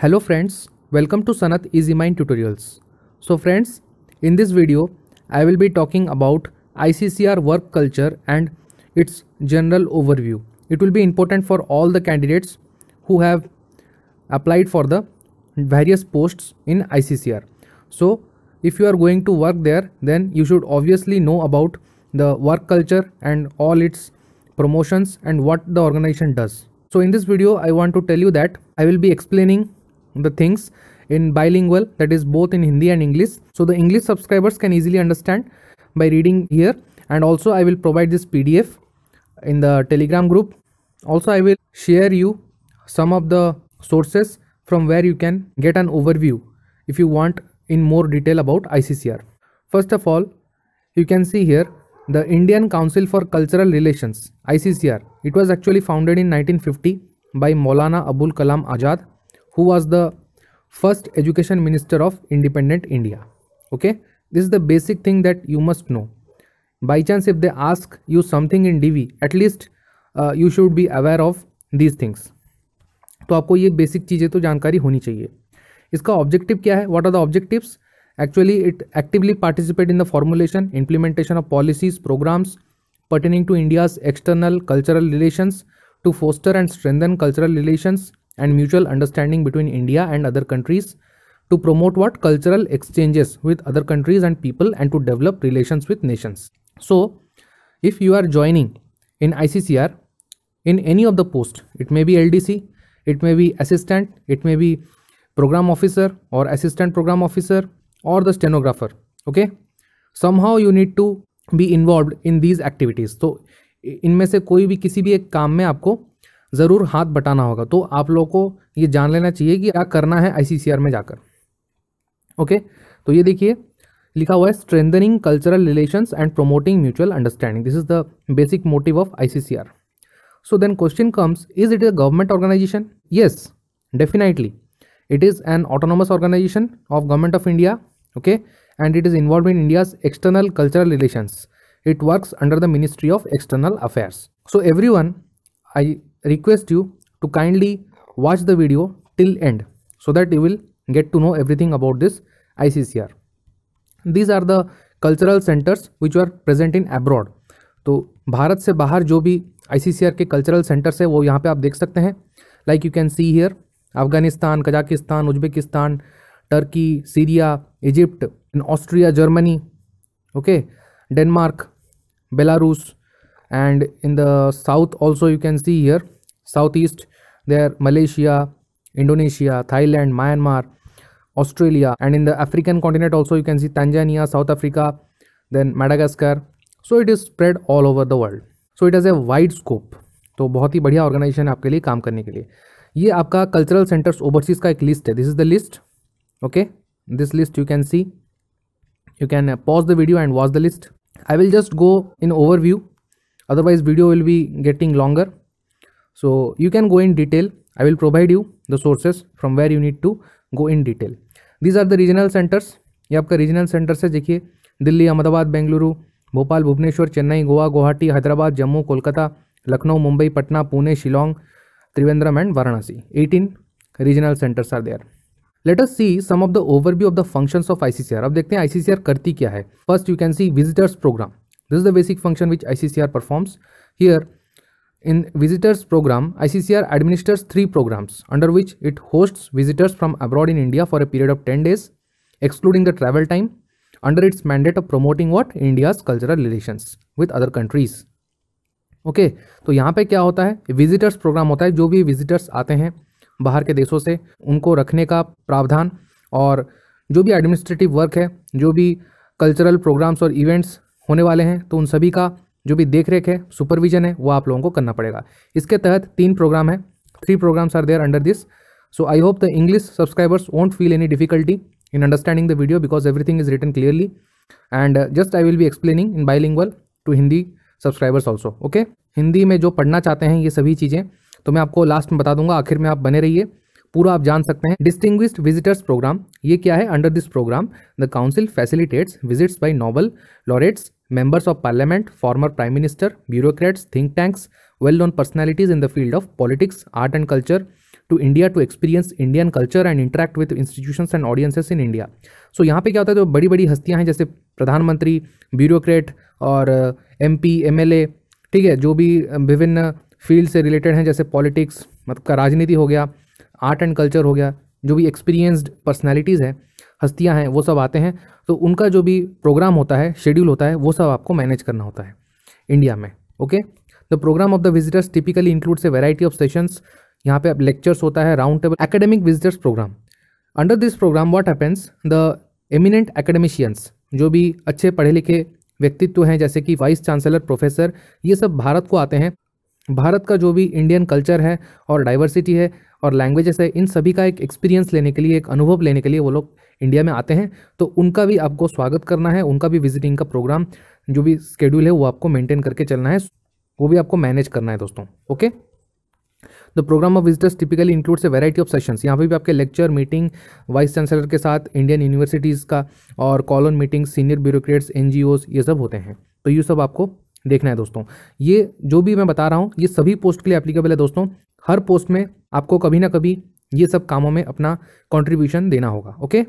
Hello friends, welcome to Sanat EasyMind tutorials. So friends, in this video, I will be talking about ICCR work culture and its general overview. It will be important for all the candidates who have applied for the various posts in ICCR. So if you are going to work there, then you should obviously know about the work culture and all its promotions and what the organization does. So in this video, I want to tell you that I will be explaining the things in bilingual that is both in Hindi and English so the English subscribers can easily understand by reading here and also I will provide this PDF in the telegram group also I will share you some of the sources from where you can get an overview if you want in more detail about ICCR first of all you can see here the Indian Council for Cultural Relations ICCR it was actually founded in 1950 by Maulana Abul Kalam Azad who was the first education minister of independent india okay this is the basic thing that you must know by chance if they ask you something in dv at least uh, you should be aware of these things तो आपको ये basic चीज़ें तो जानकारी होनी चाहिए इसका objective क्या है what are the objectives actually it actively participate in the formulation implementation of policies programmes pertaining to India's external cultural relations to foster and strengthen cultural relations and mutual understanding between India and other countries to promote what cultural exchanges with other countries and people and to develop relations with nations. So, if you are joining in ICCR in any of the post, it may be LDC, it may be assistant, it may be program officer or assistant program officer or the stenographer. Okay, somehow you need to be involved in these activities. So, in से koi bhi kisi bhi ek काम में aapko ज़रूर हाथ बटाना होगा तो आप लोगों को ये जान लेना चाहिए कि क्या करना है आई में जाकर ओके तो ये देखिए लिखा हुआ है strengthening cultural relation and promoting mutual understanding this is the basic motive of I ICCR so then question comes is it a government organisation yes definitely it is an autonomous organisation of Government of India okay and it is involve in India's external cultural relation it work under the Ministry of external Affairs so every one I request you to kindly watch the video till end so that you will get to know everything about this ICCR. These are the cultural centers which are present in abroad. to bharat se bahar jo bhi iccr ke cultural centers hai wo yahan pe aap dekh sakte hain like you can see here afghanistan kazakhstan uzbekistan turkey syria egypt in austria germany okay denmark belarus and in the south also you can see here southeast there malaysia indonesia thailand myanmar australia and in the african continent also you can see tanzania south africa then madagascar so it is spread all over the world so it has a wide scope so bahut hi badhiya organization aapke liye kaam karne ke liye ye aapka cultural centers overseas ka ek list hai this is the list okay this list you can see you can uh, pause the video and watch the list i will just go in overview otherwise video will be getting longer so you can go in detail i will provide you the sources from where you need to go in detail these are the regional centers ये आपका regional centres है देखिए Delhi Ahmedabad Bengaluru Bhopal Bhubaneswar Chennai Goa Guwahati Hyderabad Jammu Kolkata Lucknow Mumbai Patna Pune Shillong Trivandrum and Varanasi 18 regional centres are there let us see some of the overview of the functions of ICCR अब देखते हैं ICCR करती क्या है first you can see visitors programme this is the basic function which I C C R performs here In visitors program, ICCR administers three programs under which it hosts visitors from abroad in India for a period of 10 days, excluding the travel time, under its mandate of promoting what India's cultural relations with other countries. Okay okay, तो यहाँ पे क्या होता है visitors programme होता है जो भी विजिटर्स आते हैं बाहर के देशों से उनको रखने का प्रावधान और जो भी एडमिनिस्ट्रेटिव वर्क है जो भी कल्चरल प्रोग्राम्स और इवेंट्स होने वाले हैं तो उन सभी का जो भी देख रेख है सुपरविजन है वो आप लोगों को करना पड़ेगा इसके तहत तीन प्रोग्राम है three programmes are there under this so I hope the English subscribers won't feel any difficulty in understanding the video because everything is written clearly and just I will be explaining in bilingual to Hindi subscribers also okay Hindi में जो पढ़ना चाहते हैं ये सभी चीज़ें तो मैं आपको लास्ट में बता दूंगा आखिर में आप बने रहिए पूरा आप जान सकते हैं डिस्टिंग्विस्ड विजिटर्स प्रोग्राम ये क्या है under this programme the council facilitates visits by Nobel laureates members of parliament, former prime minister, bureaucrats, think tanks, well known personalities in the field of politics, art, and culture to India to experience Indian culture and interact with institutions and audiences in India. So यहाँ पे क्या होता है तो बड़ी बड़ी हस्तियाँ हैं जैसे प्रधानमंत्री ब्यूरोक्रेट और M P M L A ठीक है जो भी विभिन्न फील्ड से रिलेटेड हैं जैसे पॉलिटिक्स मतलब का राजनीति हो गया आर्ट एंड कल्चर हो गया जो भी एक्सपीरियंस्ड पर्सनैलिटीज़ हैं हस्तियाँ हैं वो सब आते हैं तो उनका जो भी प्रोग्राम होता है शेड्यूल होता है वो सब आपको मैनेज करना होता है इंडिया में okay the programme of the visitors typically includes a variety of sessions यहाँ पे लेक्चर्स होता है round table academic visitors programme under this programme what happens the eminent academicians जो भी अच्छे पढ़े लिखे व्यक्तित्व हैं जैसे कि वाइस चांसलर प्रोफेसर ये सब भारत को आते हैं भारत का जो भी इंडियन कल्चर है और डाइवर्सिटी है और लैंग्वेजेस है इन सभी का एक एक्सपीरियंस लेने के लिए एक अनुभव लेने के लिए वो लोग इंडिया में आते हैं तो उनका भी आपको स्वागत करना है उनका भी विजिटिंग का प्रोग्राम जो भी स्केड्यूल है वो आपको मेंटेन करके चलना है वो भी आपको मैनेज करना है दोस्तों okay the programme of visitors typically includes a variety of sessions यहाँ पे भी आपके लेक्चर मीटिंग वाइस चांसलर के साथ इंडियन यूनिवर्सिटीज़ का और call on meeting senior bureaucrats and ये सब होते हैं तो ये सब आपको देखना है दोस्तों ये जो भी मैं बता रहा हूँ ये सभी पोस्ट के लिए एप्लीकेबल है दोस्तों हर पोस्ट में आपको कभी ना कभी ये सब कामों में अपना कॉन्ट्रीब्यूशन देना होगा okay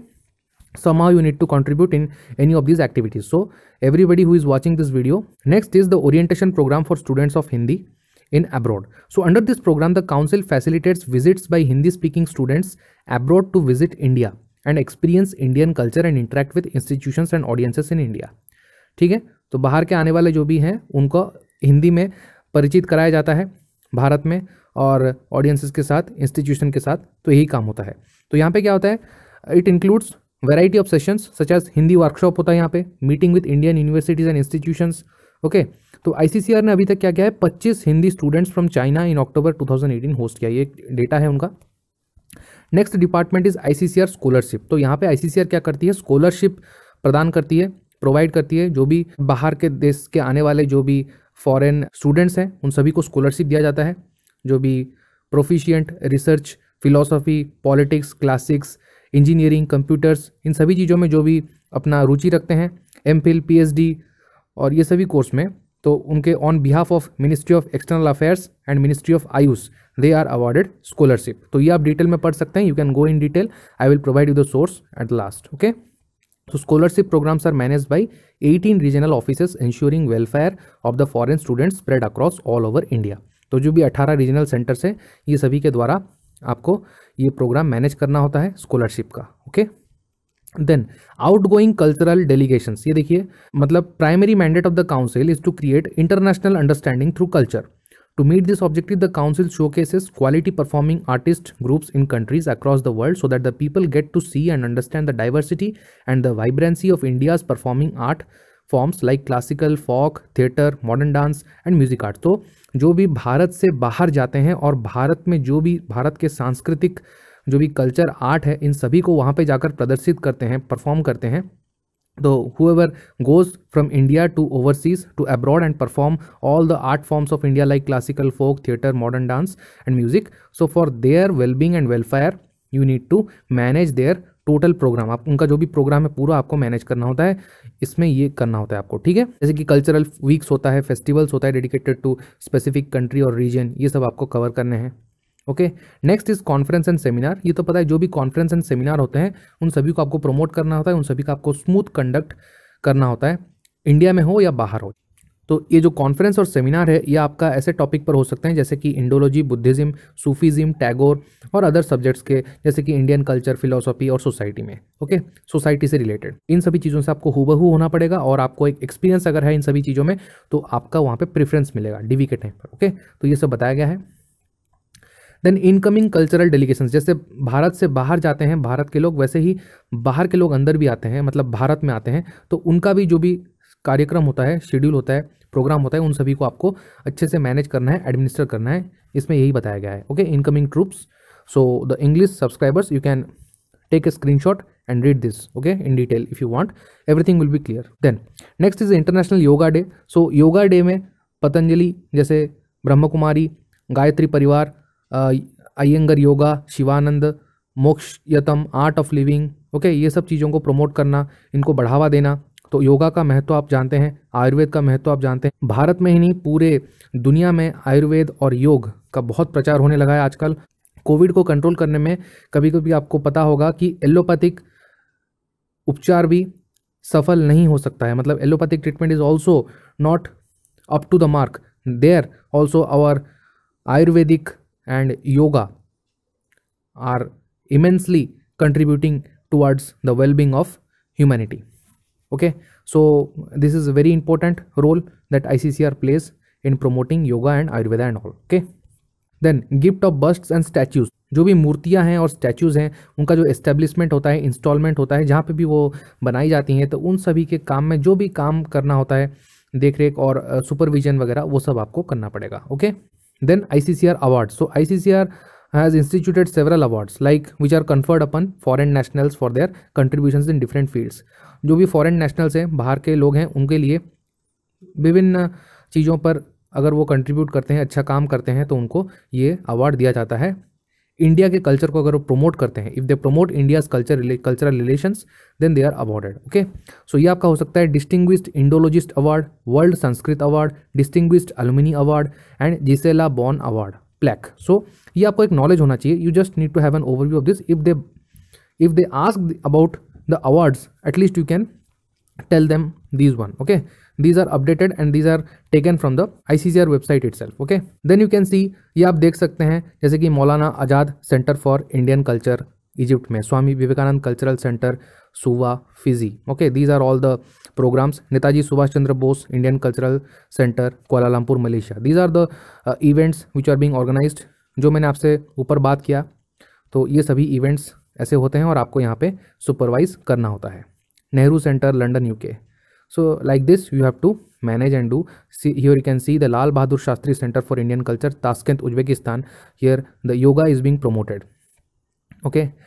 somehow you need to contribute in any of these activities so everybody who is watching this video next is the orientation program for students of hindi in abroad so under this program the council facilitates visits by hindi speaking students abroad to visit india and experience indian culture and interact with institutions and audiences in india theek hai to bahar ke aane wale jo bhi hain unko hindi mein parichit karaya jata hai bharat mein aur audiences ke sath institution ke sath to yahi kaam hota hai to yahan pe kya hota hai it includes variety of sessions such as Hindi workshop होता है यहाँ पे meeting with Indian universities and institutions okay तो ICCR ने अभी तक क्या किया है पच्चीस Hindi students from China in October 2018 host किया ये डेटा है उनका next department is ICCR scholarship तो यहाँ पे आईसीसीआर क्या करती है स्कॉलरशिप प्रदान करती है प्रोवाइड करती है जो भी बाहर के देश के आने वाले जो भी फॉरेन स्टूडेंट्स हैं उन सभी को स्कॉलरशिप दिया जाता है जो भी proficient research philosophy politics classics engineering computers इन सभी चीज़ों में जो भी अपना रुचि रखते हैं एम फिल और ये सभी कोर्स में तो उनके on behalf of ministry of external affairs and ministry of Ayush they are awarded scholarship तो ये आप डिटेल में पढ़ सकते हैं you can go in detail I will provide you the source at last okay तो scholarship programmes are manage by eighteen regional offices ensuring welfare of the foreign students spread across all over India तो जो भी अठारह regional centres हैं ये सभी के द्वारा आपको ये प्रोग्राम मैनेज करना होता है स्कॉलरशिप का okay then outgoing cultural delegation ये देखिए मतलब primary mandate of the council is to create international understanding through culture to meet this objective the council show showcases quality performing artist groups in countries across the world so that the people get to see and understand the diversity and the vibrancy of India's performing art forms like classical folk theatre modern dance and music art तो जो भी भारत से बाहर जाते हैं और भारत में जो भी भारत के सांस्कृतिक जो भी कल्चर आर्ट है इन सभी को वहाँ पे जाकर प्रदर्शित करते हैं परफॉर्म करते हैं तो whoever goes from India to overseas to abroad and perform all the art forms of India like classical folk theatre modern dance and music so for their wellbeing and welfare you need to manage their total programme आप उनका जो भी programme है पूरा आपको manage करना होता है इसमें ये करना होता है आपको ठीक है जैसे कि कल्चरल वीक्स होता है फेस्टिवल्स होता है डेडिकेटेड टू स्पेसिफिक कंट्री और रीजन ये सब आपको कवर करने हैं okay next is conference and seminar ये तो पता है जो भी कॉन्फ्रेंस एंड सेमिनार होते हैं उन सभी को आपको प्रमोट करना होता है उन सभी का आपको स्मूथ कंडक्ट करना होता है इंडिया में हो या बाहर हो तो ये जो कॉन्फ्रेंस और सेमिनार है ये आपका ऐसे टॉपिक पर हो सकते हैं जैसे कि इंडोलॉजी बुद्धिज़्म सूफीज़म टैगोर और अदर सब्जेक्ट्स के जैसे कि इंडियन कल्चर फिलोसॉफी और सोसाइटी में ओके सोसाइटी से रिलेटेड इन सभी चीज़ों से आपको हुबहू होना पड़ेगा और आपको एक एक्सपीरियंस अगर है इन सभी चीज़ों में तो आपका वहाँ पर प्रेफरेंस मिलेगा डी के टाइम पर ओके तो ये सब बताया गया है देन इनकमिंग कल्चरल डेलीगेशन जैसे भारत से बाहर जाते हैं भारत के लोग वैसे ही बाहर के लोग अंदर भी आते हैं मतलब भारत में आते हैं तो उनका भी जो भी कार्यक्रम होता है शेड्यूल होता है प्रोग्राम होता है उन सभी को आपको अच्छे से मैनेज करना है एडमिनिस्टर करना है इसमें यही बताया गया है okay incoming troupes so the English subscribers you can take a screenshot and read this okay in detail if you want everything will be clear then next is International yoga Day so yoga day में पतंजलि जैसे ब्रह्म कुमारी गायत्री परिवार Iyengar yoga Sivananda Mokshayatan Art of Living okay ये सब चीज़ों को promote करना इनको बढ़ावा देना तो योगा का महत्व आप जानते हैं आयुर्वेद का महत्व आप जानते हैं भारत में ही नहीं पूरे दुनिया में आयुर्वेद और योग का बहुत प्रचार होने लगा है आजकल कोविड को कंट्रोल करने में कभी कभी आपको पता होगा कि एलोपैथिक उपचार भी सफल नहीं हो सकता है मतलब allopathic treatment is also not up to the mark there also our ayurvedic and yoga are immensely contributing towards the wellbeing of humanity okay so this is a very important role that iccr plays in promoting yoga and ayurveda and all okay then gift of busts and statues जो भी मूर्तियां हैं और statues हैं उनका जो establishment होता है इंस्टॉलमेंट होता है जहाँ पे भी वो बनाई जाती हैं तो उन सभी के काम में जो भी काम करना होता है देख रेख और सुपरविजन वगैरह वो सब आपको करना पड़ेगा okay then I C C R award so I C C R has instituted several awards like which are conferred upon foreign nationals for their contributions in different fields जो भी foreign nationals हैं बाहर के लोग हैं उनके लिए विभिन्न चीज़ों पर अगर वो कंट्रीब्यूट करते हैं अच्छा काम करते हैं तो उनको ये अवार्ड दिया जाता है इंडिया के कल्चर को अगर वो प्रोमोट करते हैं if they promote India's culture cultural relation then they are awarded okay so ये आपका हो सकता है distinguished Indologist award world Sanskrit award distinguished alumni award and Gisela Bonn award plaque सो ये आपको एक नॉलेज होना चाहिए you just need to have an overview of this if they if they ask about the awards at least you can okay these are updated and these are taken from the I C C R website itself okay then you can see ये आप देख सकते हैं जैसे कि Maulana Azad centre for Indian culture Egypt में Swami Vivekananda cultural centre Suva Fiji okay these are all the programmes Netaji Subhas Chandra Bose Indian cultural centre Kuala Lumpur Malaysia these are the events which are being organise जो मैंने आपसे ऊपर बात किया तो ये सभी इवेंट्स ऐसे होते हैं और आपको यहाँ पे सुपरवाइज करना होता है Nehru centre London U K so like this you have to manage and do see your you can see the Lal Bahadur Shastri centre for Indian culture Tashkent Uzbekistan here the yoga is being promoted okay okay?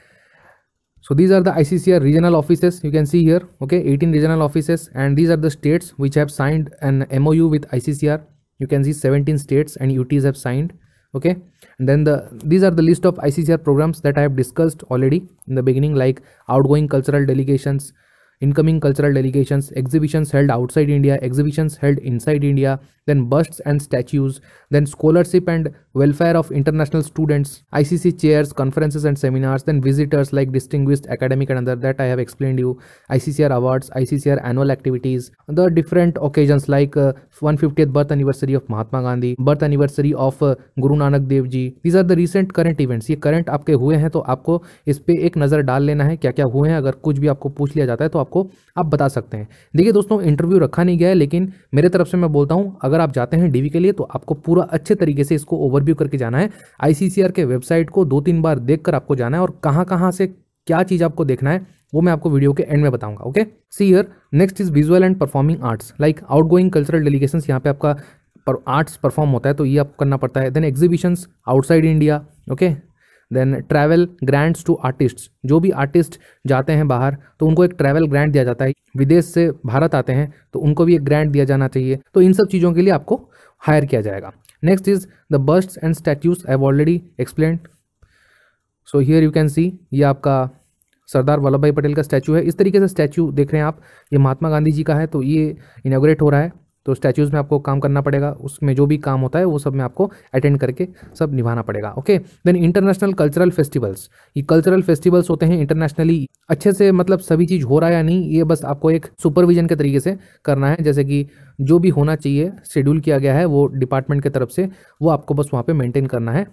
so these are the ICCR regional offices you can see here okay 18 regional offices and these are the states which have signed an MOU with ICCR you can see 17 states and UTs have signed okay and then the these are the list of ICCR programs that I have discussed already in the beginning like outgoing cultural delegations incoming cultural delegations, exhibitions held outside India, exhibitions held inside India, then busts and statues, then scholarship and welfare of international students, ICC chairs, conferences and seminars, then visitors like distinguished academic and other that I have explained you, ICCR awards, ICCR annual activities, the different occasions like uh, 150th birth anniversary of Mahatma Gandhi, birth anniversary of uh, Guru Nanak Dev Ji. These are the recent current events. ये current आपके हुए हैं तो आपको इस पर एक नज़र डाल लेना है क्या क्या हुए हैं अगर कुछ भी आपको पूछ लिया जाता है तो आपको आप बता सकते हैं देखिए दोस्तों इंटरव्यू रखा नहीं गया है लेकिन मेरे तरफ से मैं बोलता हूँ अगर आप जाते हैं डीवी के लिए तो आपको पूरा अच्छे तरीके से इसको ओवर ओवरव्यू करके जाना है आईसीसीआर के वेबसाइट को दो तीन बार देख आपको जाना है और कहाँ कहाँ से क्या चीज़ आपको देखना है वो मैं आपको वीडियो के एंड में बताऊंगा okay see here next is visual and performing arts like outgoing cultural delegation यहाँ पे आपका पर आर्ट्स परफॉर्म होता है तो ये आपको करना पड़ता है then exhibitions outside India okay then travel grants to artists जो भी आर्टिस्ट जाते हैं बाहर तो उनको एक ट्रैवल ग्रांट दिया जाता है विदेश से भारत आते हैं तो उनको भी एक ग्रांट दिया जाना चाहिए तो इन सब चीज़ों के लिए आपको हायर किया जाएगा next is the busts and statues i have already explained so here you can see ये आपका सरदार वल्लभ भाई पटेल का स्टैचू है इस तरीके से स्टैचू देख रहे हैं आप ये महात्मा गांधी जी का है तो ये इनाग्रेट हो रहा है तो स्टैचूज़ में आपको काम करना पड़ेगा उसमें जो भी काम होता है वो सब में आपको अटेंड करके सब निभाना पड़ेगा okay then international cultural festivals ये कल्चरल फेस्टिवल्स होते हैं इंटरनेशनली अच्छे से मतलब सभी चीज़ हो रहा है या नहीं ये बस आपको एक सुपरविजन के तरीके से करना है जैसे कि जो भी होना चाहिए शेड्यूल किया गया है वो डिपार्टमेंट के तरफ से वो आपको बस वहाँ पर मेंटेन करना है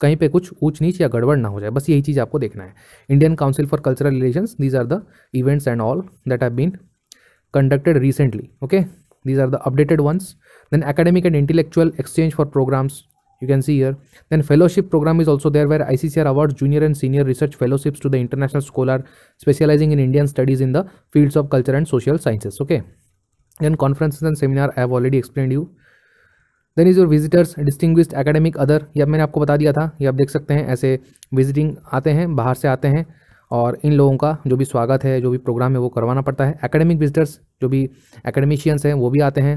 कहीं पे कुछ ऊंच नीच या गड़बड़ ना हो जाए बस यही चीज़ आपको देखना है Indian council for cultural relation these are the events and all that have been conducted recently okay these are the updated ones then academic and intellectual exchange for programmes you can see here then fellowship programme is also there where I C R award junior and senior research fellowships to the international scholar specialising in Indian studies in the fields of culture and social sciences okay then conferences and seminar i have already explained you then is your visitors distinguished academic other या मैंने आपको बता दिया था ये आप देख सकते हैं ऐसे विजिटिंग आते हैं बाहर से आते हैं और इन लोगों का जो भी स्वागत है जो भी प्रोग्राम है वो करवाना पड़ता है एकेडमिक विजिटर्स जो भी एकेडमिशियंस हैं वो भी आते हैं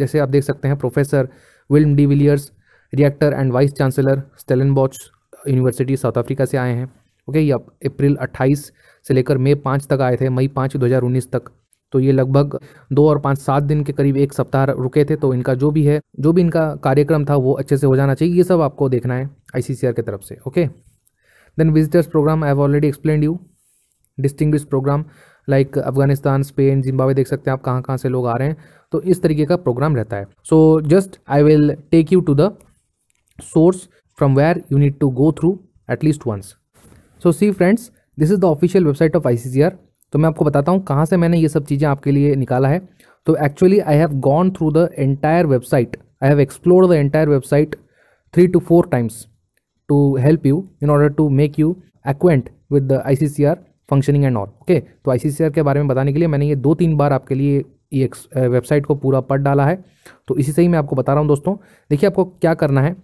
जैसे आप देख सकते हैं professor Wim de Villiers rector and vice chancellor Stellenbosch University South Africa से आए हैं ओके ये अप्रैल अट्ठाईस से लेकर मई पाँच तक आए थे मई पाँच दो तक तो ये लगभग दो और पाँच सात दिन के करीब एक सप्ताह रुके थे तो इनका जो भी है जो भी इनका कार्यक्रम था वो अच्छे से हो जाना चाहिए ये सब आपको देखना है आई की तरफ से okay then visitors programme I have already explain you distinguished programme like Afghanistan Spain Zimbabwe देख सकते हैं आप कहाँ कहाँ से लोग आ रहे हैं तो इस तरीके का प्रोग्राम रहता है so just I will take you to the source from where you need to go once so see friends this is the official website of I C C R तो मैं आपको बताता हूँ कहाँ से मैंने ये सब चीज़ें आपके लिए निकाला है तो actually I have gone through the entire website I have explore the entire website three two four times in order to make you acquaint with the I C C R functioning and all okay see तो आर के बारे में बताने के लिए मैंने ये दो तीन बार आपके लिए ये वेबसाइट को पूरा पढ़ डाला है तो इसी से ही मैं आपको बता रहा हूँ दोस्तों देखिए आपको क्या करना है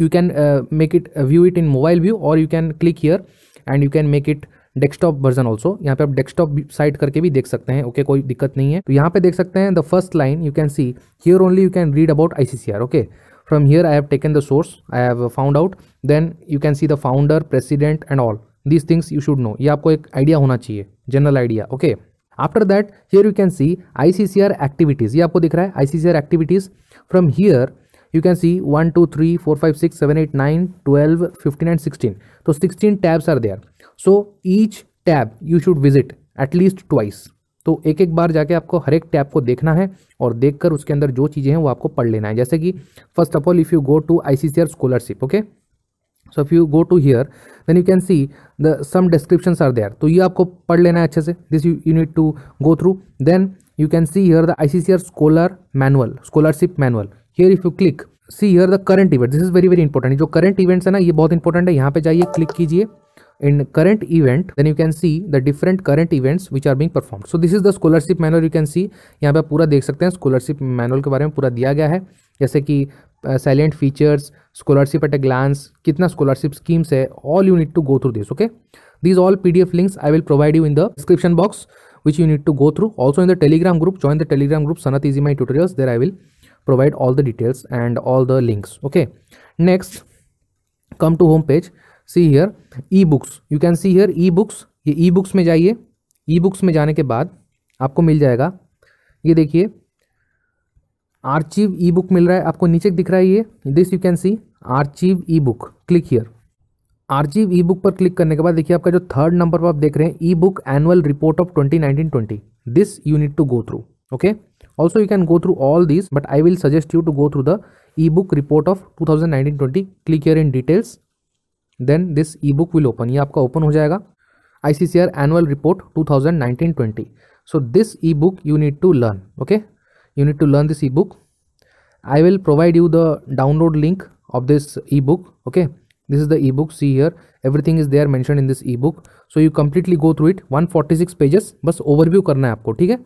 you can make it view it in mobile view और you can click here and you can make it desktop version also यहाँ पे आप डेस्कटॉप साइट करके भी देख सकते हैं ओके okay, कोई दिक्कत नहीं है तो यहाँ पे देख सकते हैं the first line you can see here only you can read about I ICCR okay from here I have taken the source I have found out then you can see the founder president and all these things you should know ये आपको एक idea होना चाहिए general idea okay after that here you can see I ICCR activities ये आपको दिख रहा है I ICCR activities from here you can see one two three four five six seven eight nine twelve fifteen and sixteen तो sixteen tabs are there so each tab you should visit at least twice तो एक एक बार जाके आपको हर एक tab को देखना है और देखकर उसके अंदर जो चीज़ें हैं वो आपको पढ़ लेना है जैसे कि first of all if you go to I C C R scholarship okay so if you go to here then you can see the some description are there तो ये आपको पढ़ लेना है अच्छे से this you you need to go through then you can see here the I C C R scholar manual scholarship manual here if you click see here the current event this is very very important जो current events है ना ये बहुत important है यहाँ पे जाइए click कीजिए in current event then you can see the different current events which are being performed so this is the scholarship manual you can see yahan pe pura dekh sakte hain scholarship manual ke bare mein pura diya gaya hai jaise ki salient features scholarship at a glance kitna scholarship schemes hai all you need to go through this okay these all pdf links i will provide you in the description box which you need to go through also in the telegram group join the telegram group sanat easy my tutorials there i will provide all the details and all the links okay next come to home page see here e books you can see here e books ये e books में जाइए e books में जाने के बाद आपको मिल जाएगा ये देखिए आर्चिव ई बुक मिल रहा है आपको नीचे दिख रहा है ये this you can see archive e book click here archive e book पर क्लिक करने के बाद देखिए आपका जो थर्ड नंबर पर आप देख रहे हैं e book annual report of twenty nineteen twenty this you need to go through okay also you can go through all this but I will suggest you to go through the e book report of two thousand nineteen twenty click here in details then this e book will open ये आपका open हो जाएगा I C C R annual report two thousand nineteen twenty so this e book you need to learn okay you need to learn this e book I will provide you the download link of this e book okay this is the e book see here everything is there are mention in this e book so you completely go through it one forty six pages बस overview करना है आपको ठीक है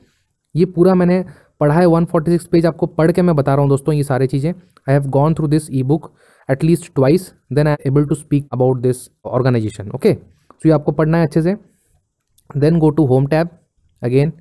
ये पूरा मैंने पढ़ा है वन फोर्टी सिक्स पेज आपको पढ़ के मैं बता रहा हूँ दोस्तों ये सारी चीज़ें I have gone through this e book at least twice then I able to speak about this organisation okay so ये आपको पढ़ना है अच्छे से then go to home tab again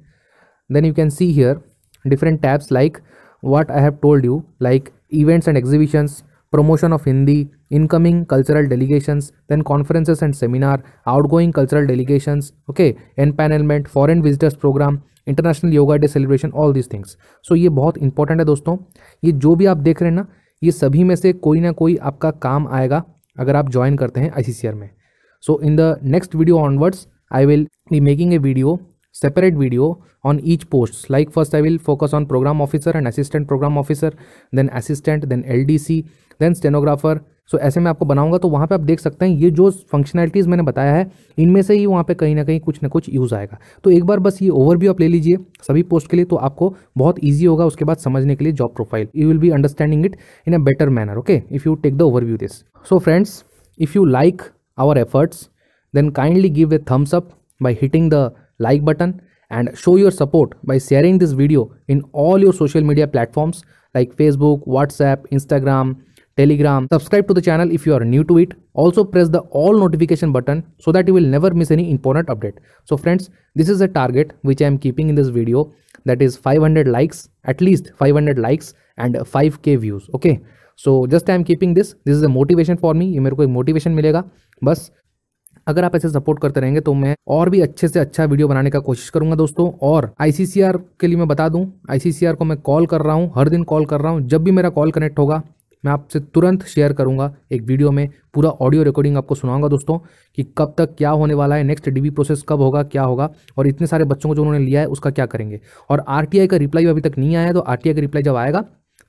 then you can see here different tabs like what I have told you like events and exhibitions promotion of Hindi incoming cultural delegations then conferences and seminar outgoing cultural delegation okay N पैनलमेंट foreign visitors programme international yoga day celebration all these things so ये बहुत important है दोस्तों ये जो भी आप देख रहे हैं ना ये सभी में से कोई ना कोई आपका काम आएगा अगर आप ज्वाइन करते हैं I mean so in the next video onwards I will be making a video separate video on each post like first I will focus on programme officer and assistant programme officer then assistant then L D C then stenographer so so, ऐसे में आपको बनाऊंगा तो वहाँ पे आप देख सकते हैं ये जो फंक्शनैलिटीज़ मैंने बताया है इनमें से ही वहाँ पे कहीं ना कहीं कुछ ना कुछ यूज़ आएगा तो एक बार बस ये ओवरव्यू आप ले लीजिए सभी पोस्ट के लिए तो आपको बहुत ईजी होगा उसके बाद समझने के लिए job profile you will be understanding it in a better manner okay if you take the overview this so friends if you like our efforts then kindly give a thumbs up by hitting the like button and show your support by sharing this video in all your social media platforms like Facebook WhatsApp Instagram Telegram. Subscribe to the channel if you are new to it. Also press the all notification button so that you will never miss any important update. So friends, this is a target which I am keeping in this video that is 500 likes, at least 500 likes and 5k views. Okay. So just I am keeping this this is a motivation for me ये मेरे को एक motivation मिलेगा बस अगर आप ऐसे support करते रहेंगे तो मैं और भी अच्छे से अच्छा वीडियो बनाने का कोशिश करूंगा दोस्तों और आईसीसीआर के लिए मैं बता दूं आईसीसीआर को मैं कॉल कर रहा हूं हर दिन कॉल कर रहा हूं जब भी मेरा कॉल कनेक्ट होगा मैं आपसे तुरंत शेयर करूंगा एक वीडियो में पूरा ऑडियो रिकॉर्डिंग आपको सुनाऊंगा दोस्तों कि कब तक क्या होने वाला है नेक्स्ट डीबी प्रोसेस कब होगा क्या होगा और इतने सारे बच्चों को जो उन्होंने लिया है उसका क्या करेंगे और आर का रिप्लाई अभी तक नहीं आया तो आर का रिप्लाई जब आएगा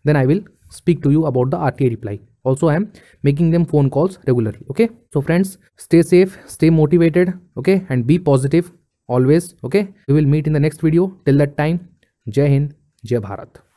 then I will speak to you about the R reply also I am making them phone calls regularly okay so friends stay safe stay motivated okay and be positive always okay you will meet in the next video till that time जय हिंद जय भारत